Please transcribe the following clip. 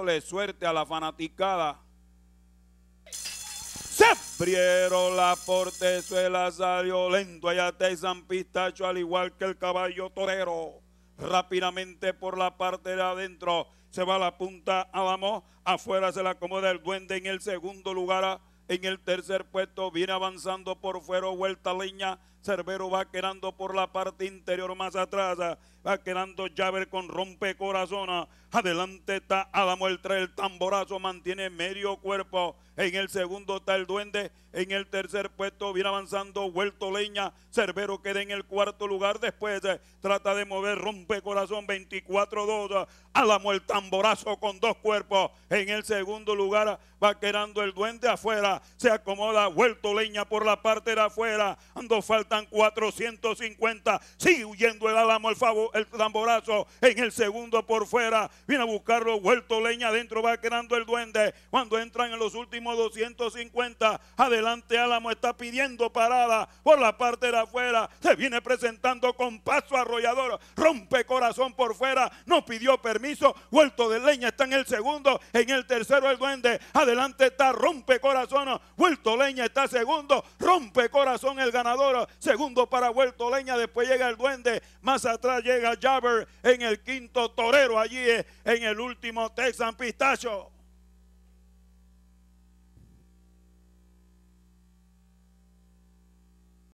le suerte a la fanaticada. Se abrieron la portezuela, salió lento allá está San Pistacho, al igual que el caballo torero. Rápidamente por la parte de adentro se va la punta Álamo, afuera se la acomoda el duende en el segundo lugar, en el tercer puesto viene avanzando por fuera, vuelta leña, Cerbero va quedando por la parte interior más atrás. Va quedando Javer con rompe Adelante está Adamo el trae el tamborazo. Mantiene medio cuerpo. En el segundo está el duende. En el tercer puesto viene avanzando Vuelto Leña. Cerbero queda en el cuarto lugar. Después eh, trata de mover rompe corazón 24-2. Álamo el tamborazo con dos cuerpos. En el segundo lugar va quedando el duende afuera. Se acomoda Vuelto Leña por la parte de afuera. Ando falta están 450. Sigue huyendo el álamo, el, el tamborazo. En el segundo por fuera. Viene a buscarlo, vuelto leña adentro. Va quedando el duende. Cuando entran en los últimos 250. Adelante álamo está pidiendo parada. Por la parte de afuera. Se viene presentando con paso arrollador. Rompe corazón por fuera. No pidió permiso. Vuelto de leña está en el segundo. En el tercero el duende. Adelante está rompe corazón. Vuelto leña está segundo. Rompe corazón el ganador segundo para Huerto Leña, después llega el Duende, más atrás llega Jabber en el quinto torero allí en el último Texan Pistacho.